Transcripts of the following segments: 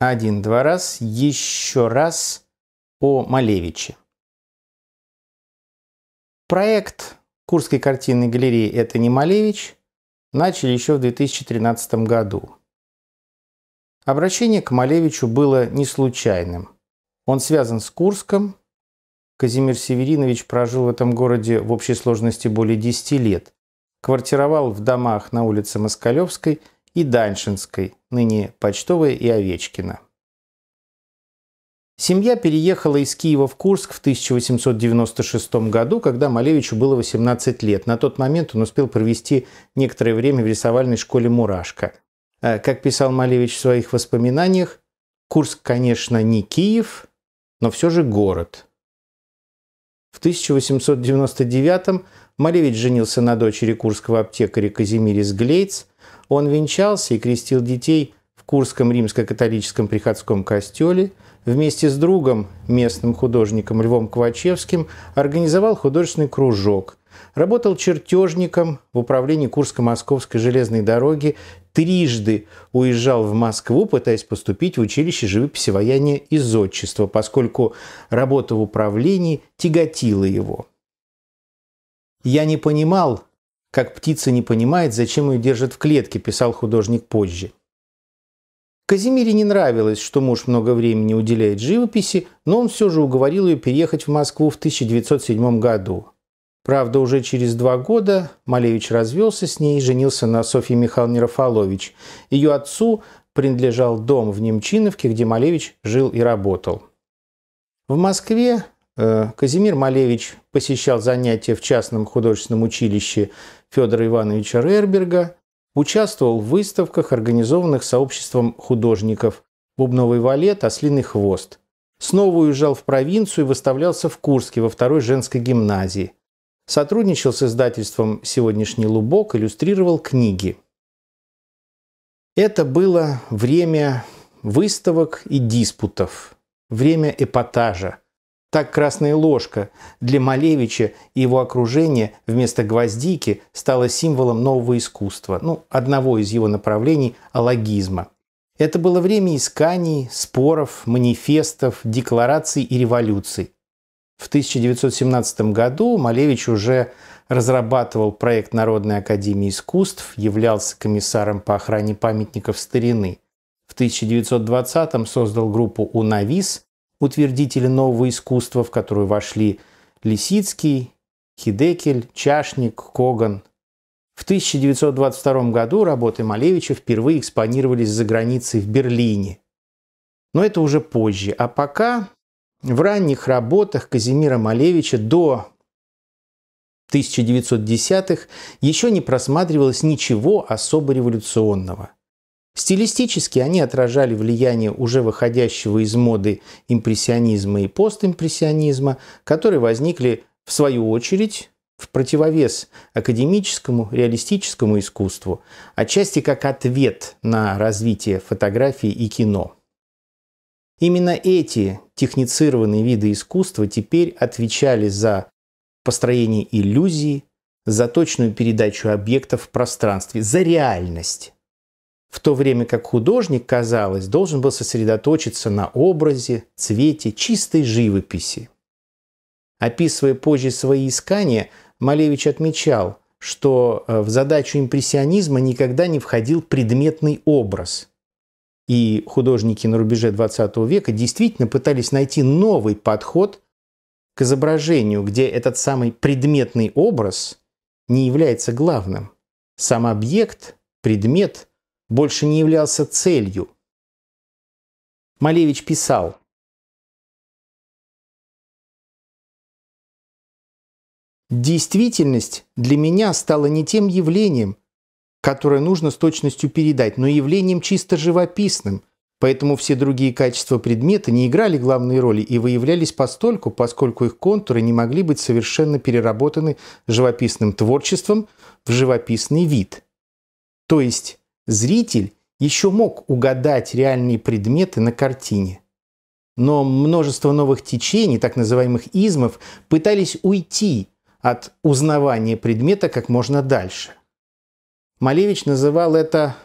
Один, два раз. Еще раз о Малевиче. Проект Курской картинной галереи «Это не Малевич» начали еще в 2013 году. Обращение к Малевичу было не случайным. Он связан с Курском. Казимир Северинович прожил в этом городе в общей сложности более 10 лет. Квартировал в домах на улице Москалевской – и Даншинской, ныне Почтовая и Овечкина. Семья переехала из Киева в Курск в 1896 году, когда Малевичу было 18 лет. На тот момент он успел провести некоторое время в рисовальной школе «Мурашка». А, как писал Малевич в своих воспоминаниях, Курск, конечно, не Киев, но все же город. В 1899 Малевич женился на дочери курского аптекаря Казимире Сглейц, он венчался и крестил детей в Курском римско-католическом приходском костеле, вместе с другом, местным художником Львом Квачевским. организовал художественный кружок. Работал чертежником в управлении Курско-Московской железной дороги, трижды уезжал в Москву, пытаясь поступить в училище живописи вояния из отчества, поскольку работа в управлении тяготила его. Я не понимал, как птица не понимает, зачем ее держат в клетке, писал художник позже. Казимире не нравилось, что муж много времени уделяет живописи, но он все же уговорил ее переехать в Москву в 1907 году. Правда, уже через два года Малевич развелся с ней и женился на Софье Михайловне Рафалович. Ее отцу принадлежал дом в Немчиновке, где Малевич жил и работал. В Москве Э, Казимир Малевич посещал занятия в частном художественном училище Федора Ивановича Рерберга, участвовал в выставках, организованных сообществом художников «Бубновый валет», «Ослиный хвост». Снова уезжал в провинцию и выставлялся в Курске во второй женской гимназии. Сотрудничал с издательством «Сегодняшний лубок», иллюстрировал книги. Это было время выставок и диспутов, время эпатажа – так красная ложка для Малевича и его окружения вместо гвоздики стала символом нового искусства, ну, одного из его направлений – алогизма. Это было время исканий, споров, манифестов, деклараций и революций. В 1917 году Малевич уже разрабатывал проект Народной академии искусств, являлся комиссаром по охране памятников старины. В 1920-м создал группу «УНАВИС», утвердители нового искусства, в которую вошли Лисицкий, Хидекель, Чашник, Коган. В 1922 году работы Малевича впервые экспонировались за границей в Берлине. Но это уже позже. А пока в ранних работах Казимира Малевича до 1910-х еще не просматривалось ничего особо революционного – Стилистически они отражали влияние уже выходящего из моды импрессионизма и постимпрессионизма, которые возникли, в свою очередь, в противовес академическому реалистическому искусству, отчасти как ответ на развитие фотографии и кино. Именно эти техницированные виды искусства теперь отвечали за построение иллюзий, за точную передачу объектов в пространстве, за реальность, в то время как художник, казалось, должен был сосредоточиться на образе, цвете, чистой живописи. Описывая позже свои искания, Малевич отмечал, что э, в задачу импрессионизма никогда не входил предметный образ. И художники на рубеже XX века действительно пытались найти новый подход к изображению, где этот самый предметный образ не является главным. Сам объект, предмет – больше не являлся целью. Малевич писал, Действительность для меня стала не тем явлением, которое нужно с точностью передать, но явлением чисто живописным, поэтому все другие качества предмета не играли главной роли и выявлялись постольку, поскольку их контуры не могли быть совершенно переработаны живописным творчеством в живописный вид. То есть Зритель еще мог угадать реальные предметы на картине. Но множество новых течений, так называемых измов, пытались уйти от узнавания предмета как можно дальше. Малевич называл это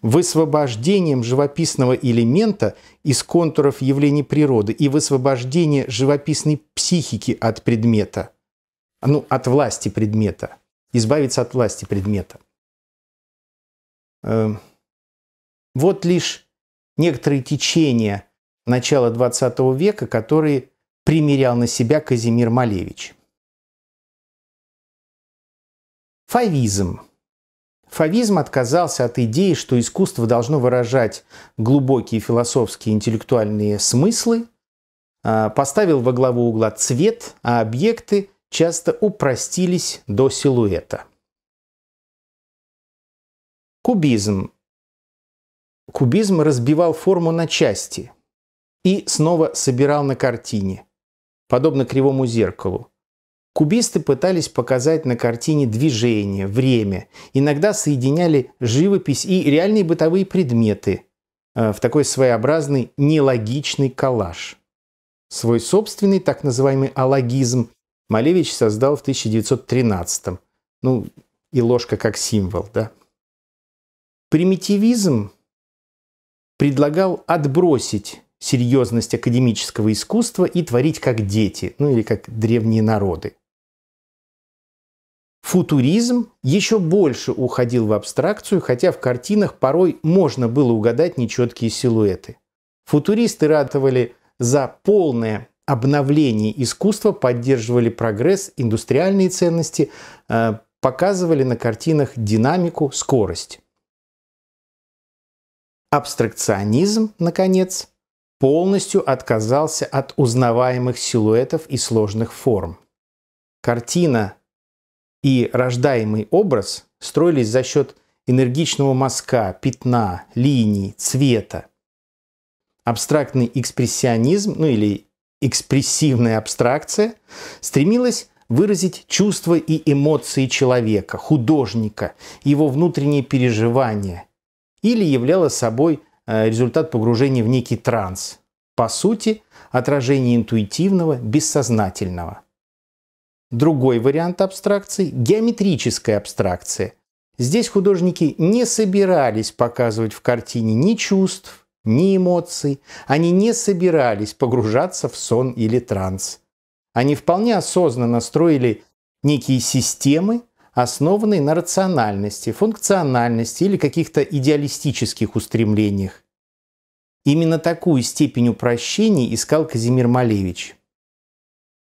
высвобождением живописного элемента из контуров явлений природы и высвобождение живописной психики от предмета, ну, от власти предмета, избавиться от власти предмета. Эм, вот лишь некоторые течения начала XX века, которые примерял на себя Казимир Малевич. Фавизм. Фавизм отказался от идеи, что искусство должно выражать глубокие философские интеллектуальные смыслы, а, поставил во главу угла цвет, а объекты часто упростились до силуэта – Кубизм. Кубизм разбивал форму на части и снова собирал на картине, подобно кривому зеркалу. Кубисты пытались показать на картине движение, время, иногда соединяли живопись и реальные бытовые предметы э, в такой своеобразный нелогичный коллаж. Свой собственный так называемый алогизм Малевич создал в 1913 -м. Ну, и ложка как символ, да? Примитивизм предлагал отбросить серьезность академического искусства и творить как дети, ну или как древние народы. Футуризм еще больше уходил в абстракцию, хотя в картинах порой можно было угадать нечеткие силуэты. Футуристы ратовали за полное обновление искусства, поддерживали прогресс, индустриальные ценности, э, показывали на картинах динамику, скорость. Абстракционизм, наконец, полностью отказался от узнаваемых силуэтов и сложных форм. Картина и рождаемый образ строились за счет энергичного мазка, пятна, линий, цвета. Абстрактный экспрессионизм, ну или экспрессивная абстракция, стремилась выразить чувства и эмоции человека, художника, его внутренние переживания, или являла собой э, результат погружения в некий транс. По сути, отражение интуитивного, бессознательного. Другой вариант абстракции – геометрическая абстракция. Здесь художники не собирались показывать в картине ни чувств, ни эмоций. Они не собирались погружаться в сон или транс. Они вполне осознанно строили некие системы, основанный на рациональности, функциональности или каких-то идеалистических устремлениях. Именно такую степень упрощений искал Казимир Малевич.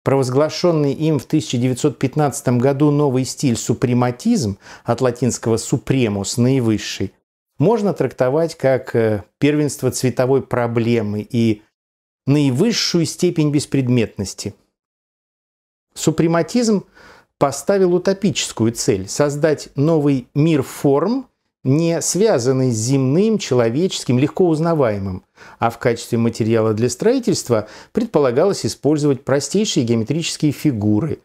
Провозглашенный им в 1915 году новый стиль супрематизм, от латинского супремус – «наивысший», можно трактовать как э, первенство цветовой проблемы и наивысшую степень беспредметности. Супрематизм поставил утопическую цель – создать новый мир форм, не связанный с земным, человеческим, легко узнаваемым, а в качестве материала для строительства предполагалось использовать простейшие геометрические фигуры,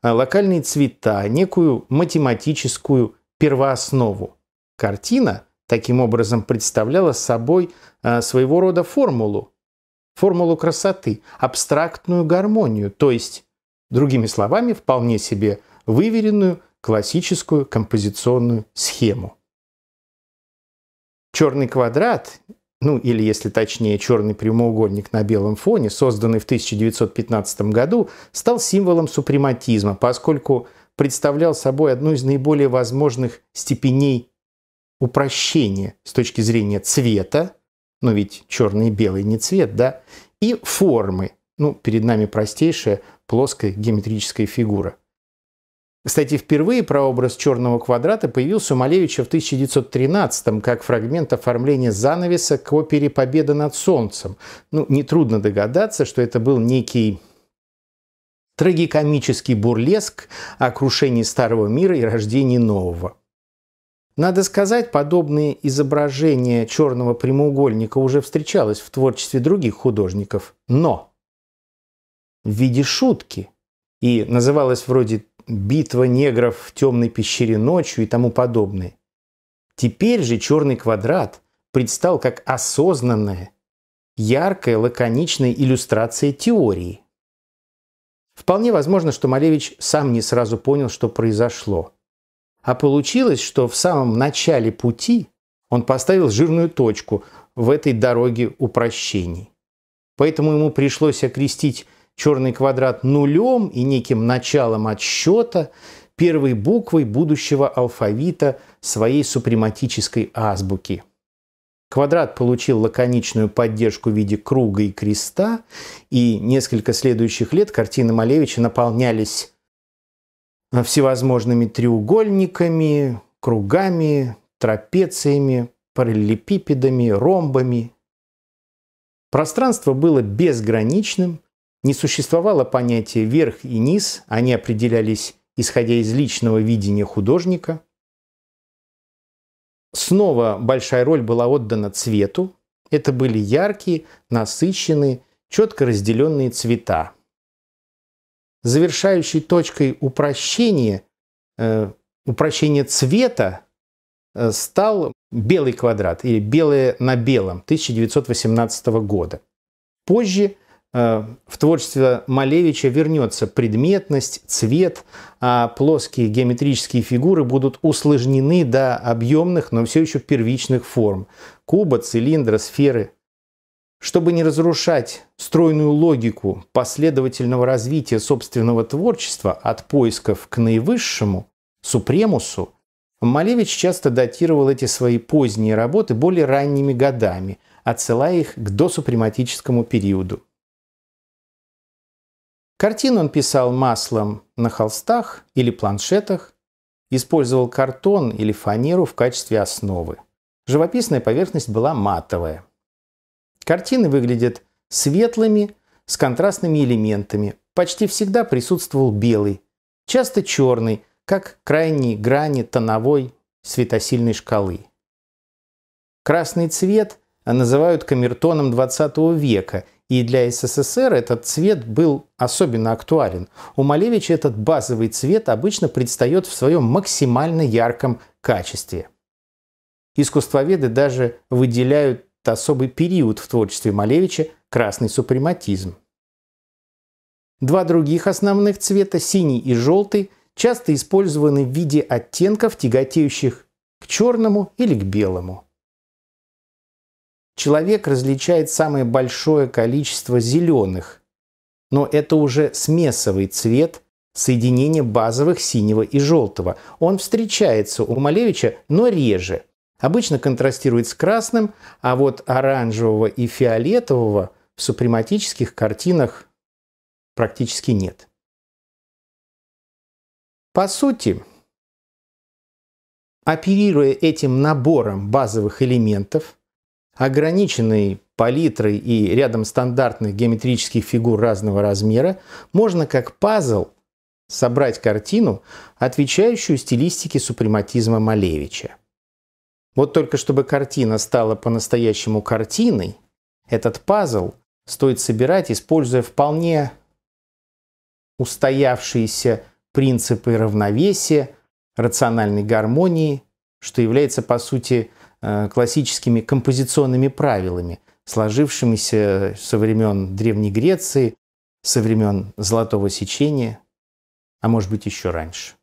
а локальные цвета, некую математическую первооснову. Картина таким образом представляла собой а, своего рода формулу, формулу красоты, абстрактную гармонию, то есть Другими словами, вполне себе выверенную классическую композиционную схему. Черный квадрат, ну или если точнее черный прямоугольник на белом фоне, созданный в 1915 году, стал символом супрематизма, поскольку представлял собой одну из наиболее возможных степеней упрощения с точки зрения цвета, ну ведь черный и белый не цвет, да, и формы. Ну, перед нами простейшая плоской геометрической фигуры. Кстати, впервые прообраз черного квадрата появился у Малевича в 1913 как фрагмент оформления занавеса к опере «Победа над солнцем». Ну, нетрудно догадаться, что это был некий трагикомический бурлеск о крушении старого мира и рождении нового. Надо сказать, подобные изображения черного прямоугольника уже встречалось в творчестве других художников, но в виде шутки. И называлась вроде «Битва негров в темной пещере ночью» и тому подобное. Теперь же черный квадрат предстал как осознанная, яркая, лаконичная иллюстрация теории. Вполне возможно, что Малевич сам не сразу понял, что произошло. А получилось, что в самом начале пути он поставил жирную точку в этой дороге упрощений. Поэтому ему пришлось окрестить черный квадрат нулем и неким началом отсчета, первой буквой будущего алфавита своей супрематической азбуки. Квадрат получил лаконичную поддержку в виде круга и креста, и несколько следующих лет картины Малевича наполнялись всевозможными треугольниками, кругами, трапециями, параллелепипедами, ромбами. Пространство было безграничным – не существовало понятия «верх» и «низ», они определялись, исходя из личного видения художника. Снова большая роль была отдана цвету. Это были яркие, насыщенные, четко разделенные цвета. Завершающей точкой упрощения, э, упрощения цвета э, стал белый квадрат или белое на белом 1918 года. Позже – Э, в творчестве Малевича вернется предметность, цвет, а плоские геометрические фигуры будут усложнены до объемных, но все еще первичных форм – куба, цилиндра, сферы. Чтобы не разрушать стройную логику последовательного развития собственного творчества от поисков к наивысшему, супремусу, Малевич часто датировал эти свои поздние работы более ранними годами, отсылая их к досупрематическому периоду. Картин он писал маслом на холстах или планшетах, использовал картон или фанеру в качестве основы. Живописная поверхность была матовая. Картины выглядят светлыми, с контрастными элементами. Почти всегда присутствовал белый, часто черный, как крайние грани тоновой светосильной шкалы. Красный цвет называют камертоном 20 века – и для СССР этот цвет был особенно актуален. У Малевича этот базовый цвет обычно предстает в своем максимально ярком качестве. Искусствоведы даже выделяют особый период в творчестве Малевича – красный супрематизм. Два других основных цвета – синий и желтый – часто использованы в виде оттенков, тяготеющих к черному или к белому – человек различает самое большое количество зеленых, но это уже смесовый цвет соединения базовых синего и желтого. Он встречается у Малевича, но реже. Обычно контрастирует с красным, а вот оранжевого и фиолетового в супрематических картинах практически нет. По сути, оперируя этим набором базовых элементов – ограниченной палитрой и рядом стандартных геометрических фигур разного размера, можно как пазл собрать картину, отвечающую стилистике супрематизма Малевича. Вот только чтобы картина стала по-настоящему картиной, этот пазл стоит собирать, используя вполне устоявшиеся принципы равновесия, рациональной гармонии, что является, по сути, Э, классическими композиционными правилами, сложившимися со времен Древней Греции, со времен Золотого Сечения, а может быть еще раньше.